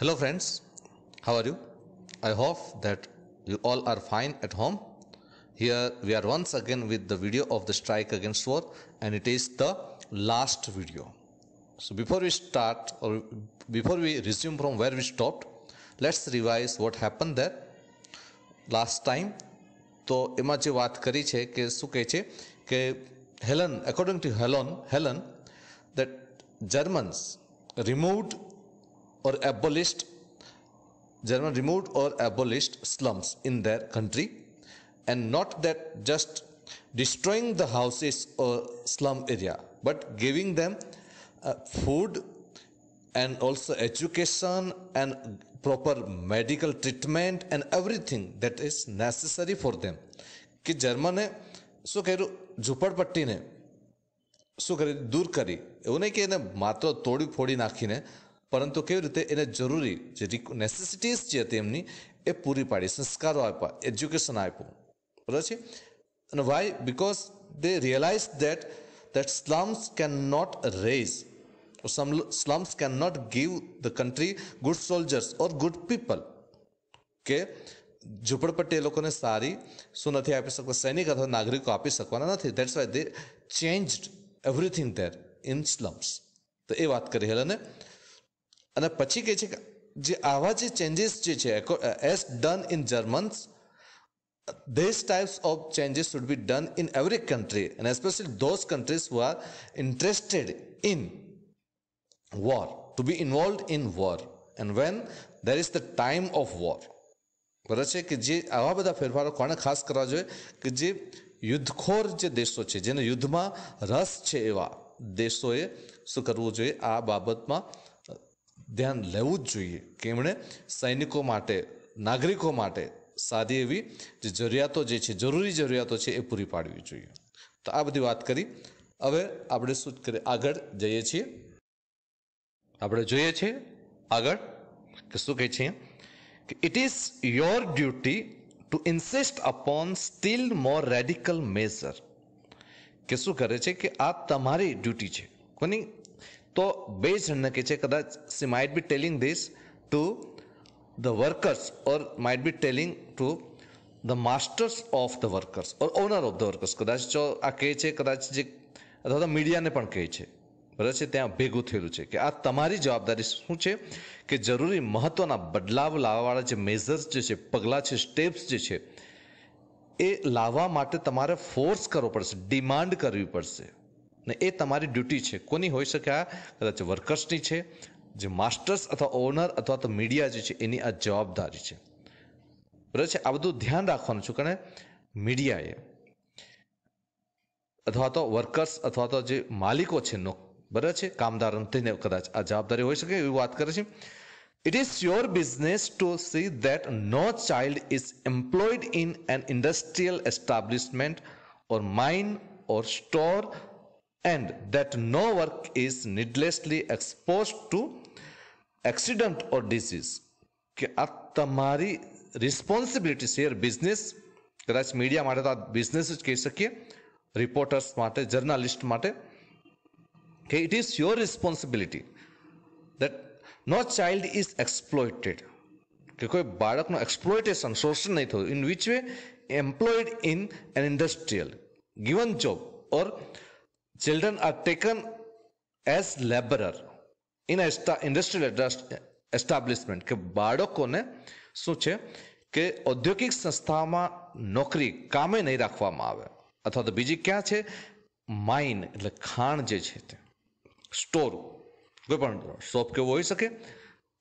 Hello friends, how are you? I hope that you all are fine at home. Here we are once again with the video of the strike against war and it is the last video. So before we start or before we resume from where we stopped, let's revise what happened there last time. So imagine what વાત કરી છે કે શું Helen, Helen, Helen according to Helen or abolished German removed or abolished slums in their country and not that just destroying the houses or slum area but giving them uh, food and also education and proper medical treatment and everything that is necessary for them કે જર્મને શું કર્યું ઝૂંપડપટ્ટીને શું કરી દૂર કરી એવું નહીં કે એને માત્ર તોડી ફોડી નાખીને પરંતુ કેવી રીતે એને જરૂરી જે નેસેસિટીઝ છે તેમની એ પૂરી પાડી સંસ્કારો આપ્યા એજ્યુકેશન આપ્યું બરાબર છે અને why because they realize that that slums can not raise slums can not give the country good soldiers or good people કે ઝૂંપડપટ્ટી એ લોકોને સારી શું નથી આપી શકવા સૈનિક અથવા નાગરિકો આપી શકવાના નથી that's why they changed everything there in slums તો એ વાત કરી હેલને અને પછી કહે છે કે જે આવા જે ચેન્જીસ જે છે as done in Germans these types of changes should be done in every country and especially those countries who are interested in war to be involved in war and when there is the time of war બરાબર છે કે જે આવા બધા ફેરફારો કોણે ખાસ કરવા જોઈએ કે જે યુદ્ધખોર જે દેશો છે જેને યુદ્ધમાં રસ છે એવા દેશોએ શું કરવું જોઈએ આ બાબતમાં ધ્યાન લેવું જ જોઈએ કે એમણે સૈનિકો માટે નાગરિકો માટે સાદી એવી જે જરૂરિયાતો જે છે જરૂરી જરૂરિયાતો છે એ પૂરી પાડવી જોઈએ તો આ બધી વાત કરી હવે આપણે શું કરી આગળ જઈએ છીએ આપણે જોઈએ છીએ આગળ કે શું કહે છે કે it is your duty to insist upon still more radical measure કે શું કરે છે કે આ તમારી ડ્યુટી છે કોની તો based on કે છે કદાચ she might be telling this to the workers or might be telling to the masters of the workers or owner of the workers કદાચ જો આ કહે છે કદાચ જે અથવા તો મીડિયાને પણ કહે છે બરાબર છે ત્યાં ભેગું થયેલું છે કે આ તમારી જવાબદારી શું છે કે જરૂરી મહત્ત્વના બદલાવ લાવવાવાળા જે મેઝર્સ જે છે પગલાં છે સ્ટેપ્સ જે છે એ લાવવા માટે તમારે ફોર્સ કરવો પડશે ડિમાન્ડ કરવી પડશે ને એ તમારી ડ્યુટી છે કોની હોઈ શકે આ કદાચ વર્કર્સની છે જે માસ્ટર્સ અથવા ઓનર અથવા તો મીડિયા જે છે એની આ જવાબદારી છે બરાબર છે આ બધું ધ્યાન રાખવાનું છે કારણ મીડિયાએ અથવા તો વર્કર્સ અથવા તો જે માલિકો છે નો બરાબર છે કામદારો અંતેને કદાચ આ જવાબદારી હોઈ શકે એવી વાત કરે છે it is your business to see that no child is employed in an industrial establishment or mind or store and that no work is needlessly exposed to accident or disease કે આ તમારી રિસ્પોન્સિબિલિટી છે business કદાચ media માટે તો આ business જ કહી શકીએ રિપોર્ટર્સ માટે જર્નાલિસ્ટ માટે કે it is your responsibility that no child is exploited કે કોઈ બાળકનું એક્સપ્લોઇટેશન શોષણ નહીં થયું in which way employed in an industrial given job or Children are taken as labourer in industrial establishment કે બાળકોને શું છે કે ઔદ્યોગિક સંસ્થામાં નોકરી કામે નહીં રાખવામાં આવે અથવા તો બીજી ક્યાં છે માઇન એટલે ખાણ જે છે તે સ્ટોર કોઈ પણ શોપ કેવો હોઈ શકે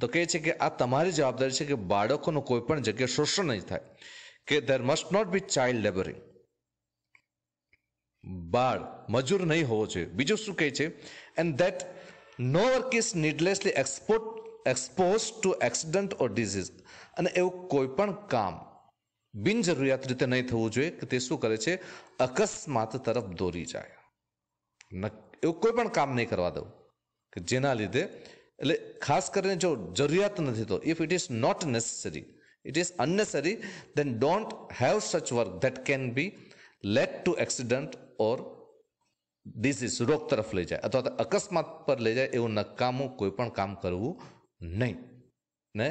તો કહે છે કે આ તમારી જવાબદારી છે કે બાળકોનું કોઈ પણ જગ્યાએ શોષણ નહીં થાય કે there must not be child labouring બાળ મજૂર નહીં હોવો જોઈએ બીજું શું કહે છે and that no work is needlessly export expose to accident or disease અને એવું કોઈ પણ કામ બિનજરૂરિયાત રીતે નહીં થવું જોઈએ કે તે શું કરે છે અકસ્માત તરફ દોરી જાય એવું કોઈ પણ કામ નહીં કરવા દઉં કે જેના લીધે એટલે ખાસ કરીને જો જરૂરિયાત નથી તો if it is not necessary it is unnecessary then don't have such work that can be let to accident or disease રોગ તરફ લઈ જાય અથવા તો અકસ્માત પર લઈ જાય એવું નકામું કોઈ પણ કામ કરવું નહીં ને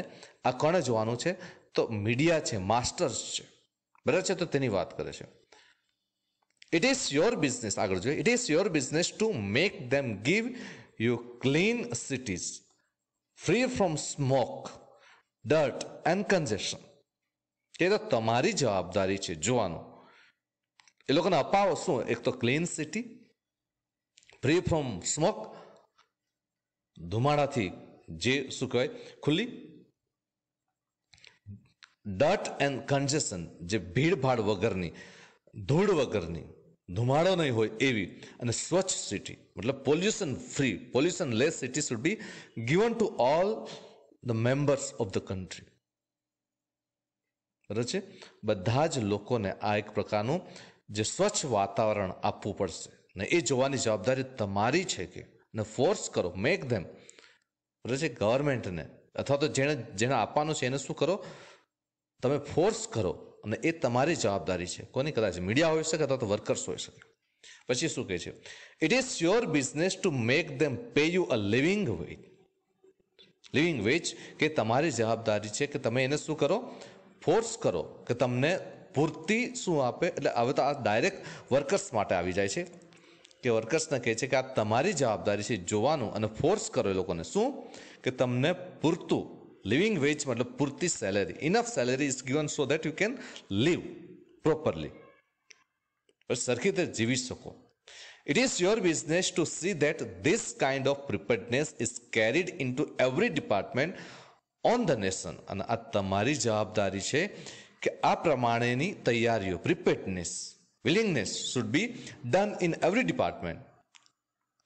આ કોણે જોવાનું છે તો મીડિયા છે માસ્ટર્સ છે બરાબર છે તો તેની વાત કરે છે ઇટ ઇઝ યોર બિઝનેસ આગળ જોઈએ it is your business to make them give you clean cities free from smoke dirt and congestion એ તો તમારી જવાબદારી છે જોવાનું એ લોકોને અપાવો શું એક તો clean city free from smoke ધુમાડાથી જે શું કહેવાય ખુલ્લી ડટ એન્ડ કન્જેશન જે ભીડભાડ વગરની ધૂળ વગરની ધુમાડો નહીં હોય એવી અને સ્વચ્છ સિટી મતલબ pollution free pollution less city should be given to all the members of the country બરાબર છે બધા જ લોકોને આ એક પ્રકારનું જે સ્વચ્છ વાતાવરણ આપવું પડશે ને એ જોવાની જવાબદારી તમારી છે કે ને ફોર્સ કરો મેક ધેમ જે ગવર્મેન્ટને અથવા તો જેને જેને આપવાનું છે એને શું કરો તમે ફોર્સ કરો અને એ તમારી જવાબદારી છે કોની કદાચ મીડિયા હોઈ શકે અથવા તો વર્કર્સ હોઈ શકે પછી શું કહે છે it is your business to make them pay you a living wage living wage કે તમારી જવાબદારી છે કે તમે એને શું કરો ફોર્સ કરો કે તમને પૂર્તિ શું આપે એટલે હવે તો આ ડાયરેક્ટ વર્કર્સ માટે આવી જાય છે કે વર્કર્સને કહે છે કે આ તમારી જવાબદારી છે જોવાનું અને ફોર્સ કરો એ લોકોને શું કે તમને પૂરતું લિવિંગ વેજ મતલબ પૂરતી salary enough salary is given so that you can live properly સરખી રીતે જીવી શકો It is your business to see that this kind of preparedness is carried into every department on the nation અને આ તમારી જવાબદારી છે કે આ પ્રમાણેની તૈયારીઓ preparedness willingness should be done in every department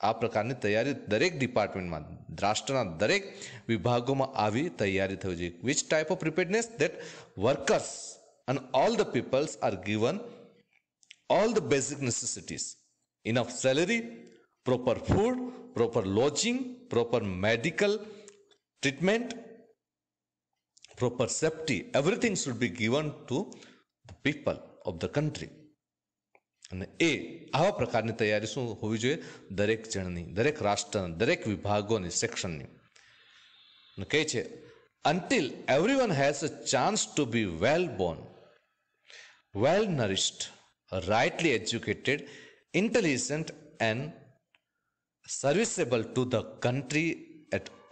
આ પ્રકારની તૈયારી દરેક ડિપાર્ટમેન્ટમાં રાષ્ટ્રના દરેક વિભાગોમાં આવી તૈયારી થવી જોઈએ which type of preparedness that workers and all the peoples are given all the basic necessities enough salary proper food proper lodging proper medical treatment proper safety, everything should be given to the people of the country. અને એ આવા પ્રકારની તૈયારી શું હોવી જોઈએ દરેક જણની દરેક રાષ્ટ્રના દરેક વિભાગોની સેક્શનની કહે છે until every one has a chance to be well born well nourished rightly educated, intelligent, and serviceable to the country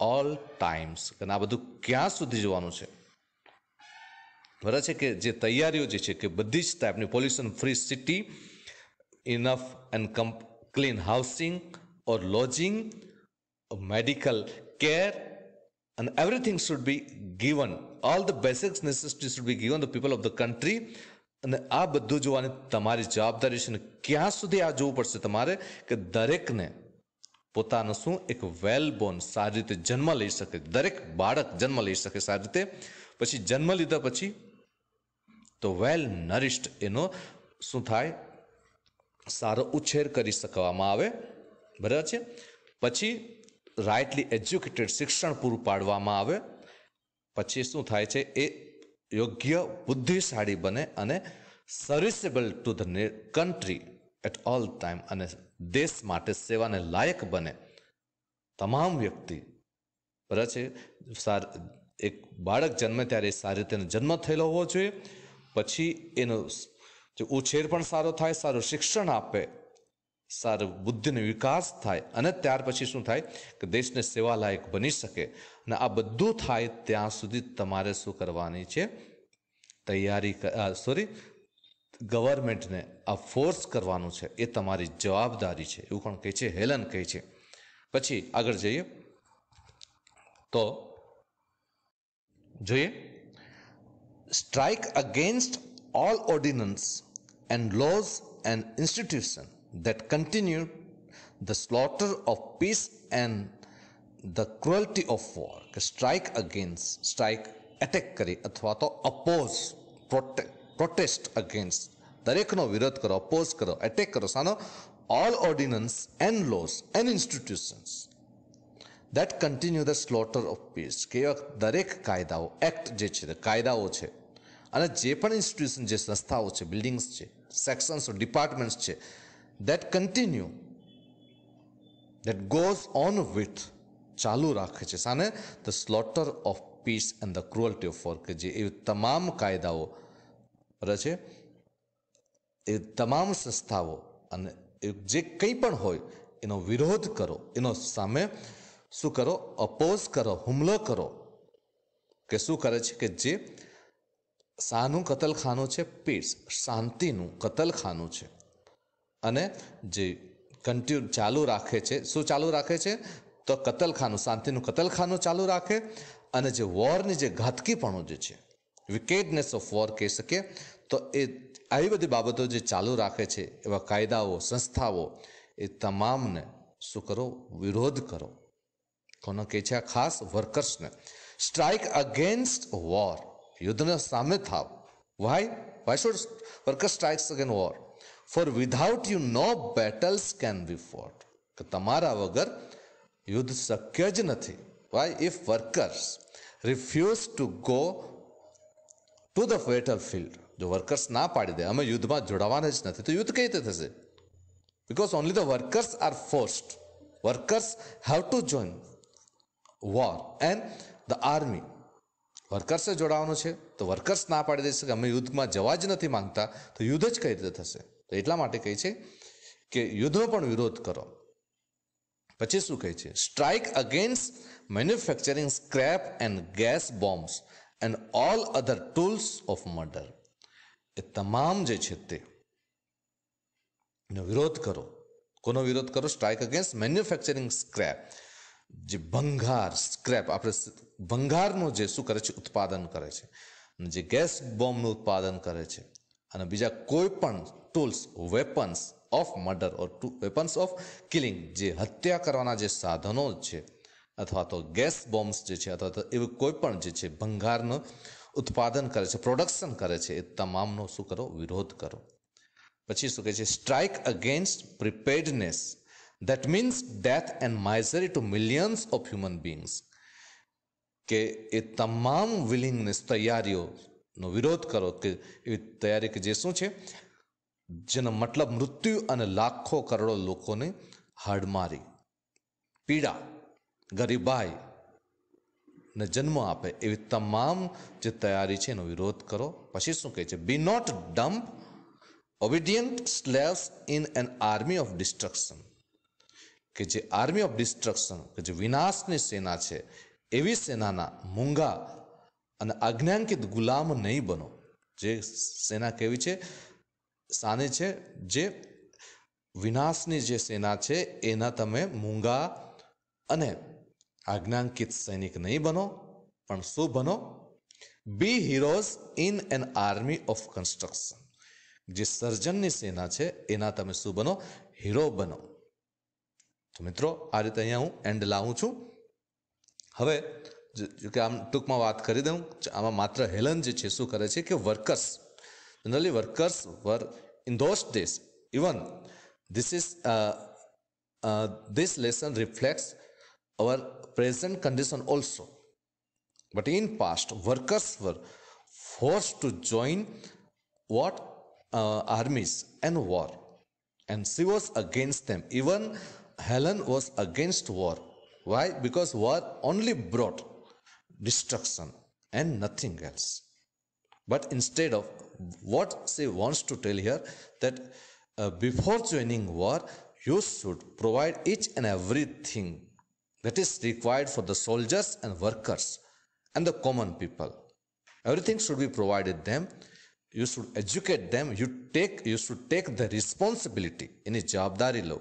all times અને આ બધું ક્યાં સુધી જોવાનું છે બરાબર છે કે જે તૈયારીઓ જે છે કે બધી જ ટાઈપની pollution free city enough and come clean housing or lodging medical care અને everything should be given all the basics necessities should be given the people of the country અને આ બધું જોવાની તમારી જવાબદારી છે ને ક્યાં સુધી આ જોવું પડશે તમારે કે દરેકને પોતાનું શું એક વેલ બોર્ન સારી રીતે જન્મ લઈ શકે દરેક બાળક જન્મ લઈ શકે સારી રીતે પછી જન્મ લીધા પછી તો વેલ નરિષ્ડ એનો શું થાય સારો ઉછેર કરી શકવામાં આવે બરાબર છે પછી રાઇટલી એજ્યુકેટેડ શિક્ષણ પૂરું પાડવામાં આવે પછી શું થાય છે એ યોગ્ય બુદ્ધિશાળી બને અને serviceable to the country at all time અને દેશ માટે સેવાને લાયક બને તમામ વ્યક્તિ પર છે સાર એક બાળક જન્મે ત્યારે સારી રીતે જન્મ થયેલો હોવો જોઈએ પછી એનો જે ઉછેર પણ સારો થાય સારું શિક્ષણ આપે સારું બુદ્ધિનો વિકાસ થાય અને ત્યાર પછી શું થાય કે દેશને સેવાલાયક બની શકે અને આ બધું થાય ત્યાં સુધી તમારે શું કરવાની છે તૈયારી સોરી ગવર્મેન્ટને આ ફોર્સ કરવાનું છે એ તમારી જવાબદારી છે એવું પણ કહે છે હેલન કહે છે પછી આગળ જઈએ તો જોઈએ strike against all ordinance and laws and institution that continued the slaughter of peace and the cruelty of war કે સ્ટ્રાઇક અગેન્સ્ટ સ્ટ્રાઇક એટેક કરી અથવા તો અપોઝ પ્રોટેસ્ટ અગેન્સ્ટ દરેકનો વિરોધ કરો અપોઝ કરો એટેક કરો સાનો all ordinance and laws and institutions that continue the slaughter of peace કે દરેક કાયદાઓ એક્ટ જે છે કાયદાઓ છે અને જે પણ ઇન્સ્ટિટ્યુશન જે સંસ્થાઓ છે બિલ્ડિંગ્સ છે સેક્શન્સ ડિપાર્ટમેન્ટ્સ છે that continue that goes on with ચાલુ રાખે છે સાને the slaughter of peace and the cruelty of war જે એ તમામ કાયદાઓ છે એ તમામ સંસ્થાઓ અને જે કંઈ પણ હોય એનો વિરોધ કરો એનો સામે શું કરો અપોઝ કરો હુમલો કરો કે શું કરે છે કે જે શાહનું કતલખાનું છે પીસ શાંતિનું કતલખાનું છે અને જે કન્ટિન્યુ ચાલુ રાખે છે શું ચાલુ રાખે છે તો કતલખાનું શાંતિનું કતલખાનું ચાલુ રાખે અને જે વોરની જે ઘાતકીપણું જે છે વિકેડનેસ ઓફ વોર કહી શકીએ તો એ આવી બધી બાબતો જે ચાલુ રાખે છે એવા કાયદાઓ સંસ્થાઓ એ તમામને શું કરો વિરોધ કરો કોનો કહે છે આ ખાસ વર્કર્સને સ્ટ્રાઇક અગેન્સ્ટ વોર યુદ્ધને સામે થાવ why why should workers strikes again war for without you no battles can be fought કે તમારા વગર યુદ્ધ શક્ય જ નથી why if workers refuse to go to the battle field જો વર્કર્સ ના પાડી દે અમે યુદ્ધમાં જોડાવાના જ નથી તો યુદ્ધ કઈ રીતે થશે because only the workers are forced workers have to join war and the army વર્કર્સે જોડાવાનું છે તો વર્કર્સ ના પાડી દેશે કે અમે યુદ્ધમાં જવા જ નથી માંગતા તો યુદ્ધ જ કઈ રીતે થશે તો એટલા માટે કહે છે કે યુદ્ધનો પણ વિરોધ કરો પછી શું કહે છે strike against manufacturing scrap and gas bombs and all other tools of murder એ તમામ જે છે તે વિરોધ કરો કોનો વિરોધ કરો સ્ટ્રાઇક અગેન્સ્ટ મેન્યુફેક્ચરિંગ સ્ક્રેપ જે ભંગાર સ્ક્રેપ આપણે ભંગારનું જે શું કરે છે ઉત્પાદન કરે છે જે ગેસ બોમ્બનું ઉત્પાદન કરે છે અને બીજા કોઈ પણ tools weapons of murder or to weapons of killing જે હત્યા કરવાના જે સાધનો છે અથવા તો ગેસ બોમ્બ્સ જે છે અથવા તો એવી કોઈ પણ જે છે ભંગારનું ઉત્પાદન કરે છે પ્રોડક્શન કરે છે એ તમામનો શું કરો વિરોધ કરો પછી શું કહે છે strike against preparedness that means death and misery to millions of human beings કે એ તમામ વિલિંગનેસ તૈયારીઓનો વિરોધ કરો કે એવી તૈયારી કે જે શું છે જેનો મતલબ મૃત્યુ અને લાખો કરોડો લોકોને હાડમારી પીડા ગરીબાઈ ને જન્મ આપે એવી તમામ જે તૈયારી છે એનો વિરોધ કરો પછી શું કહે છે be not dump obedient slaves in an army of destruction કે જે આર્મી ઓફ ડિસ્ટ્રક્શન કે જે વિનાશની સેના છે એવી સેનાના મૂંગા અને આજ્ઞાંકિત ગુલામ નહીં બનો જે સેના કેવી છે સાને છે જે વિનાશની જે સેના છે એના તમે મૂંગા અને આજ્ઞાંકિત સૈનિક નહીં બનો પણ શું બનો be heroes in an army of construction જે સર્જનની સેના છે એના તમે શું બનો હીરો બનો તો મિત્રો આ રીતે અહીંયા હું એન્ડ લાવું છું હવે કે આમ ટૂંકમાં વાત કરી દઉં આમાં માત્ર હેલન જે છે શું કરે છે કે workers generally workers were in those days even this is this lesson reflects our present condition also but in past workers were forced to join what uh, armies and war and she was against them even helen was against war why because war only brought destruction and nothing else but instead of what she wants to tell here that uh, before joining war you should provide each and everything that is required for the soldiers and workers and the common people. Everything should be provided them. You should educate them. You take you should take the responsibility એની જવાબદારી લો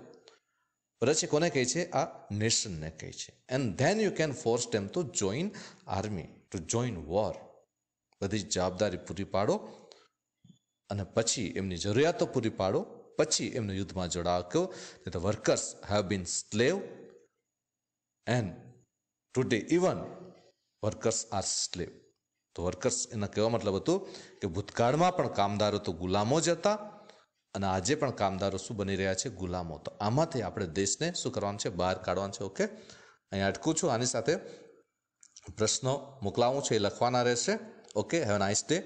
રચે કોને કહે છે આ નેશનને કહે છે and then you can force them to join army to join war બધી જવાબદારી પૂરી પાડો અને પછી એમની જરૂરિયાતો પૂરી પાડો પછી એમને યુદ્ધમાં જોડાવ કહો workers have been slave and today even workers are slave તો વર્કર્સ એના કહેવા મતલબ હતું કે ભૂતકાળમાં પણ કામદારો તો ગુલામો જ હતા અને આજે પણ કામદારો શું બની રહ્યા છે ગુલામો તો આમાંથી આપણે દેશને શું કરવાનું છે બહાર કાઢવાનું છે ઓકે અહીં અટકું છું આની સાથે પ્રશ્નો મોકલાવું છે એ લખવાના રહેશે ઓકે હેવ નાઇસ ડે